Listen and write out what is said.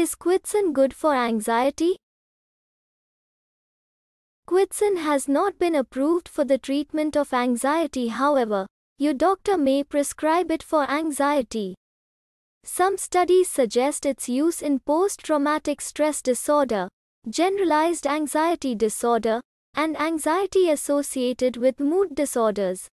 Is quitsin good for anxiety? Quitsin has not been approved for the treatment of anxiety, however, your doctor may prescribe it for anxiety. Some studies suggest its use in post traumatic stress disorder, generalized anxiety disorder, and anxiety associated with mood disorders.